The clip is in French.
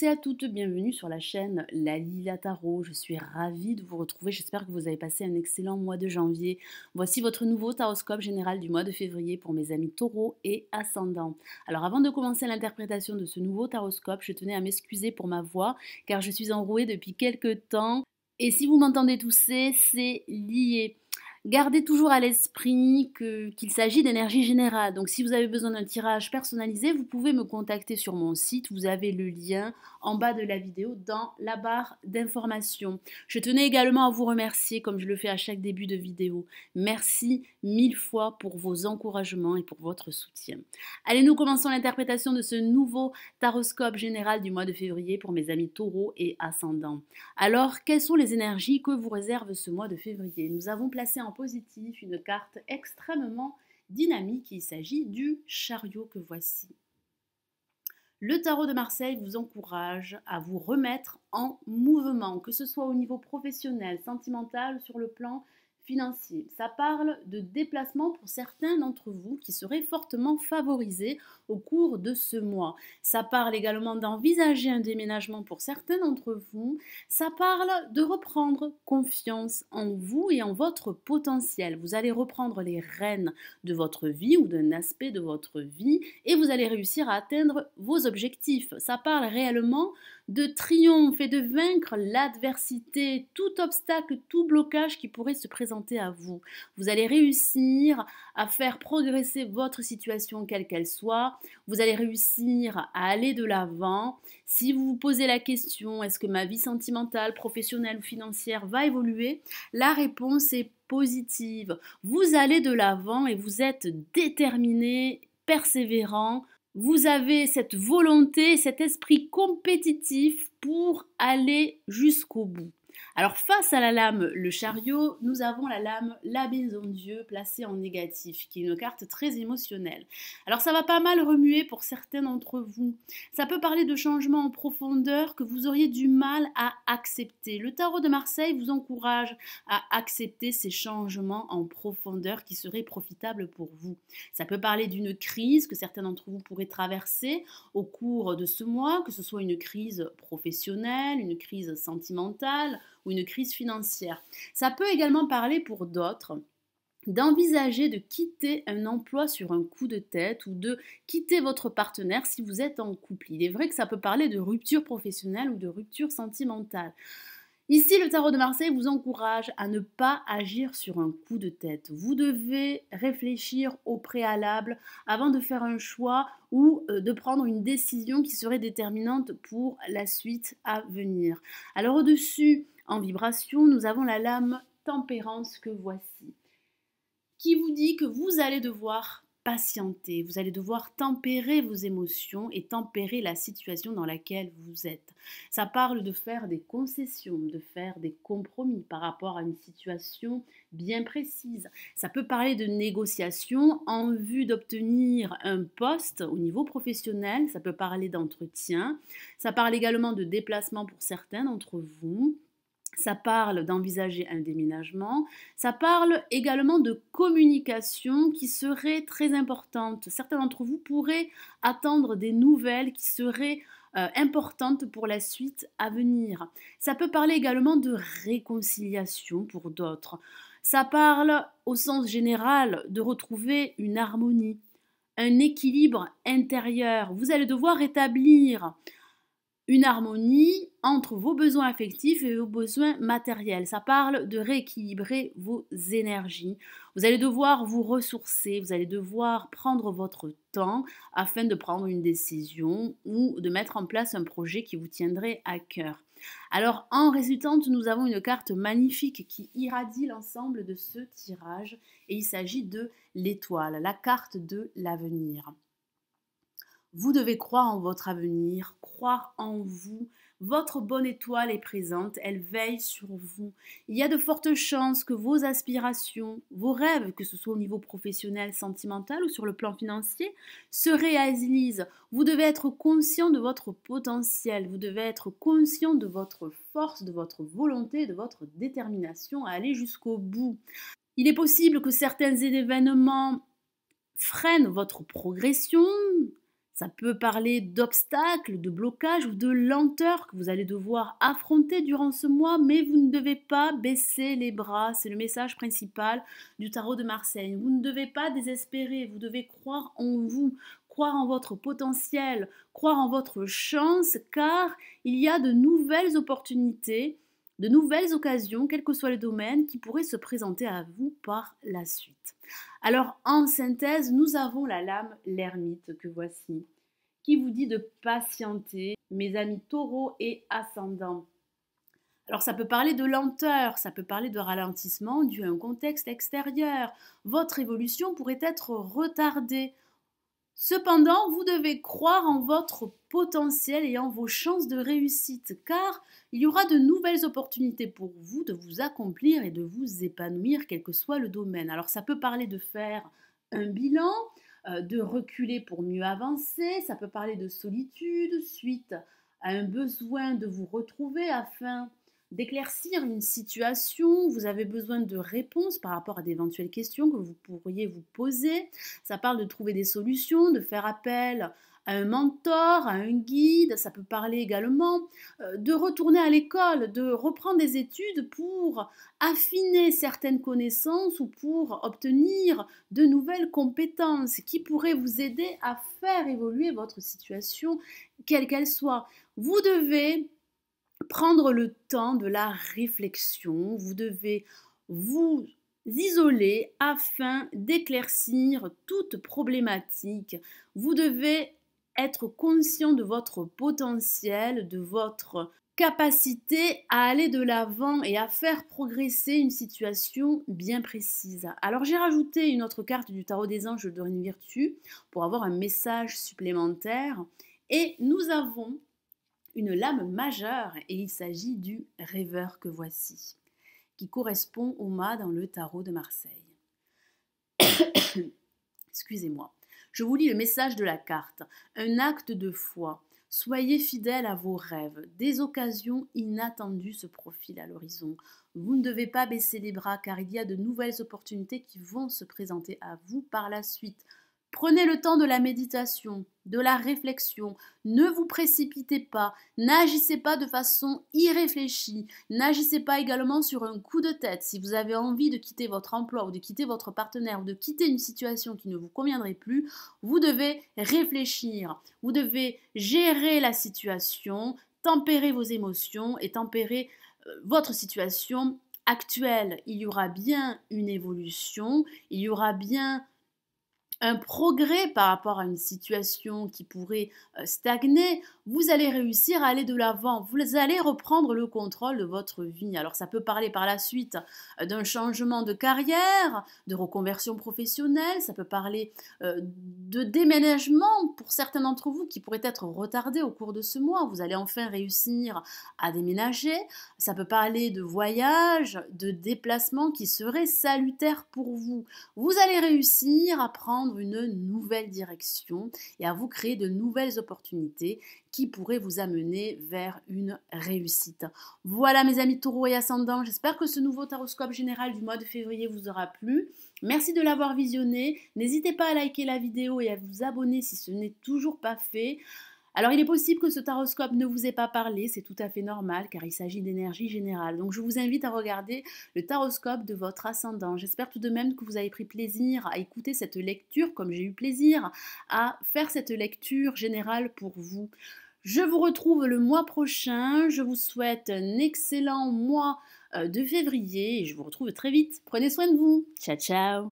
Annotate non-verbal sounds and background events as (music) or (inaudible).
tous à toutes, bienvenue sur la chaîne La Lila Tarot. Je suis ravie de vous retrouver. J'espère que vous avez passé un excellent mois de janvier. Voici votre nouveau taroscope général du mois de février pour mes amis taureaux et ascendants. Alors, avant de commencer l'interprétation de ce nouveau taroscope, je tenais à m'excuser pour ma voix car je suis enrouée depuis quelques temps. Et si vous m'entendez tousser, c'est lié. Gardez toujours à l'esprit qu'il s'agit d'énergie générale. Donc si vous avez besoin d'un tirage personnalisé, vous pouvez me contacter sur mon site. Vous avez le lien en bas de la vidéo dans la barre d'information. Je tenais également à vous remercier comme je le fais à chaque début de vidéo. Merci mille fois pour vos encouragements et pour votre soutien. Allez, nous commençons l'interprétation de ce nouveau taroscope général du mois de février pour mes amis taureaux et ascendants. Alors, quelles sont les énergies que vous réserve ce mois de février Nous avons placé en positif, une carte extrêmement dynamique. Il s'agit du chariot que voici. Le tarot de Marseille vous encourage à vous remettre en mouvement, que ce soit au niveau professionnel, sentimental, sur le plan financier. Ça parle de déplacement pour certains d'entre vous qui seraient fortement favorisés au cours de ce mois. Ça parle également d'envisager un déménagement pour certains d'entre vous. Ça parle de reprendre confiance en vous et en votre potentiel. Vous allez reprendre les rênes de votre vie ou d'un aspect de votre vie et vous allez réussir à atteindre vos objectifs. Ça parle réellement de triomphe et de vaincre l'adversité, tout obstacle, tout blocage qui pourrait se présenter à vous. Vous allez réussir à faire progresser votre situation quelle qu'elle soit. Vous allez réussir à aller de l'avant. Si vous vous posez la question, est-ce que ma vie sentimentale, professionnelle ou financière va évoluer La réponse est positive. Vous allez de l'avant et vous êtes déterminé, persévérant, vous avez cette volonté, cet esprit compétitif pour aller jusqu'au bout. Alors face à la lame, le chariot, nous avons la lame, la maison de Dieu, placée en négatif, qui est une carte très émotionnelle. Alors ça va pas mal remuer pour certains d'entre vous. Ça peut parler de changements en profondeur que vous auriez du mal à accepter. Le tarot de Marseille vous encourage à accepter ces changements en profondeur qui seraient profitables pour vous. Ça peut parler d'une crise que certains d'entre vous pourraient traverser au cours de ce mois, que ce soit une crise professionnelle, une crise sentimentale ou une crise financière. Ça peut également parler pour d'autres d'envisager de quitter un emploi sur un coup de tête ou de quitter votre partenaire si vous êtes en couple. Il est vrai que ça peut parler de rupture professionnelle ou de rupture sentimentale. Ici, le tarot de Marseille vous encourage à ne pas agir sur un coup de tête. Vous devez réfléchir au préalable avant de faire un choix ou euh, de prendre une décision qui serait déterminante pour la suite à venir. Alors au-dessus en vibration, nous avons la lame tempérance que voici, qui vous dit que vous allez devoir patienter, vous allez devoir tempérer vos émotions et tempérer la situation dans laquelle vous êtes. Ça parle de faire des concessions, de faire des compromis par rapport à une situation bien précise. Ça peut parler de négociation en vue d'obtenir un poste au niveau professionnel, ça peut parler d'entretien, ça parle également de déplacement pour certains d'entre vous. Ça parle d'envisager un déménagement. Ça parle également de communication qui serait très importante. Certains d'entre vous pourraient attendre des nouvelles qui seraient euh, importantes pour la suite à venir. Ça peut parler également de réconciliation pour d'autres. Ça parle au sens général de retrouver une harmonie, un équilibre intérieur. Vous allez devoir établir une harmonie entre vos besoins affectifs et vos besoins matériels. Ça parle de rééquilibrer vos énergies. Vous allez devoir vous ressourcer, vous allez devoir prendre votre temps afin de prendre une décision ou de mettre en place un projet qui vous tiendrait à cœur. Alors en résultante, nous avons une carte magnifique qui irradie l'ensemble de ce tirage et il s'agit de l'étoile, la carte de l'avenir. Vous devez croire en votre avenir, croire en vous. Votre bonne étoile est présente, elle veille sur vous. Il y a de fortes chances que vos aspirations, vos rêves, que ce soit au niveau professionnel, sentimental ou sur le plan financier, se réalisent. Vous devez être conscient de votre potentiel, vous devez être conscient de votre force, de votre volonté, de votre détermination à aller jusqu'au bout. Il est possible que certains événements freinent votre progression, ça peut parler d'obstacles, de blocages ou de lenteurs que vous allez devoir affronter durant ce mois, mais vous ne devez pas baisser les bras. C'est le message principal du tarot de Marseille. Vous ne devez pas désespérer, vous devez croire en vous, croire en votre potentiel, croire en votre chance, car il y a de nouvelles opportunités, de nouvelles occasions, quels que soient les domaines, qui pourraient se présenter à vous par la suite. Alors en synthèse, nous avons la lame, l'ermite que voici, qui vous dit de patienter, mes amis taureaux et ascendants. Alors ça peut parler de lenteur, ça peut parler de ralentissement dû à un contexte extérieur. Votre évolution pourrait être retardée. Cependant, vous devez croire en votre potentiel et en vos chances de réussite, car il y aura de nouvelles opportunités pour vous de vous accomplir et de vous épanouir, quel que soit le domaine. Alors ça peut parler de faire un bilan, euh, de reculer pour mieux avancer, ça peut parler de solitude suite à un besoin de vous retrouver afin d'éclaircir une situation, vous avez besoin de réponses par rapport à d'éventuelles questions que vous pourriez vous poser. Ça parle de trouver des solutions, de faire appel à un mentor, à un guide, ça peut parler également euh, de retourner à l'école, de reprendre des études pour affiner certaines connaissances ou pour obtenir de nouvelles compétences qui pourraient vous aider à faire évoluer votre situation, quelle qu'elle soit. Vous devez prendre le temps de la réflexion. Vous devez vous isoler afin d'éclaircir toute problématique. Vous devez être conscient de votre potentiel, de votre capacité à aller de l'avant et à faire progresser une situation bien précise. Alors j'ai rajouté une autre carte du tarot des anges de une Virtue pour avoir un message supplémentaire et nous avons une lame majeure et il s'agit du rêveur que voici, qui correspond au mât dans le tarot de Marseille. (coughs) Excusez-moi. Je vous lis le message de la carte. Un acte de foi. Soyez fidèle à vos rêves. Des occasions inattendues se profilent à l'horizon. Vous ne devez pas baisser les bras car il y a de nouvelles opportunités qui vont se présenter à vous par la suite. Prenez le temps de la méditation, de la réflexion. Ne vous précipitez pas. N'agissez pas de façon irréfléchie. N'agissez pas également sur un coup de tête. Si vous avez envie de quitter votre emploi ou de quitter votre partenaire ou de quitter une situation qui ne vous conviendrait plus, vous devez réfléchir. Vous devez gérer la situation, tempérer vos émotions et tempérer euh, votre situation actuelle. Il y aura bien une évolution, il y aura bien un progrès par rapport à une situation qui pourrait euh, stagner, vous allez réussir à aller de l'avant, vous allez reprendre le contrôle de votre vie. Alors ça peut parler par la suite euh, d'un changement de carrière, de reconversion professionnelle, ça peut parler euh, de déménagement pour certains d'entre vous qui pourraient être retardés au cours de ce mois. Vous allez enfin réussir à déménager, ça peut parler de voyages, de déplacements qui seraient salutaires pour vous. Vous allez réussir à prendre une nouvelle direction et à vous créer de nouvelles opportunités qui pourraient vous amener vers une réussite. Voilà mes amis taureaux et ascendants, j'espère que ce nouveau taroscope général du mois de février vous aura plu. Merci de l'avoir visionné. N'hésitez pas à liker la vidéo et à vous abonner si ce n'est toujours pas fait. Alors il est possible que ce taroscope ne vous ait pas parlé, c'est tout à fait normal car il s'agit d'énergie générale. Donc je vous invite à regarder le taroscope de votre ascendant. J'espère tout de même que vous avez pris plaisir à écouter cette lecture comme j'ai eu plaisir à faire cette lecture générale pour vous. Je vous retrouve le mois prochain, je vous souhaite un excellent mois euh, de février et je vous retrouve très vite. Prenez soin de vous. Ciao ciao